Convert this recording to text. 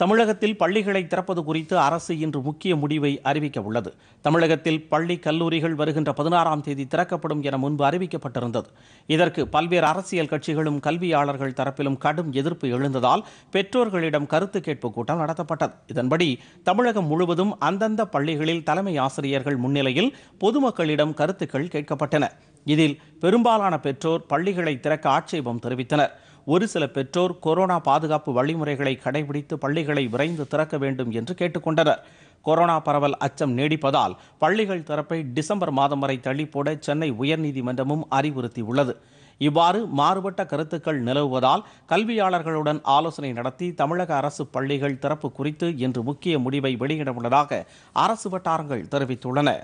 தமிழகத்தில் பள்ளிகளை திறப்பது குறித்து அரசு இன்று முக்கிய முடிவை அறிவிக்க உள்ளது தமிழகத்தில் பள்ளி கல்லூரிகள் வருகின்ற பதினாறாம் தேதி திறக்கப்படும் என முன்பு அறிவிக்கப்பட்டிருந்தது இதற்கு பல்வேறு அரசியல் கட்சிகளும் கல்வியாளர்கள் தரப்பிலும் கடும் எதிர்ப்பு எழுந்ததால் பெற்றோர்களிடம் கருத்து கேட்பு கூட்டம் நடத்தப்பட்டது இதன்படி தமிழகம் முழுவதும் அந்தந்த பள்ளிகளில் தலைமை ஆசிரியர்கள் முன்னிலையில் பொதுமக்களிடம் கருத்துக்கள் கேட்கப்பட்டன இதில் பெரும்பாலான பெற்றோர் பள்ளிகளை திறக்க ஆட்சேபம் தெரிவித்தனர் ஒரு சில பெற்றோர் கொரோனா பாதுகாப்பு வழிமுறைகளை கடைபிடித்து பள்ளிகளை விரைந்து திறக்க வேண்டும் என்று கேட்டுக்கொண்டனர் கொரோனா பரவல் அச்சம் நீடிப்பதால் பள்ளிகள் திறப்பை டிசம்பர் மாதம் வரை தள்ளிப்போட சென்னை உயர்நீதிமன்றமும் அறிவுறுத்தியுள்ளது இவ்வாறு மாறுபட்ட கருத்துக்கள் நிலவுவதால் கல்வியாளர்களுடன் ஆலோசனை நடத்தி தமிழக அரசு பள்ளிகள் திறப்பு குறித்து இன்று முக்கிய முடிவை வெளியிட உள்ளதாக அரசு வட்டாரங்கள் தெரிவித்துள்ளன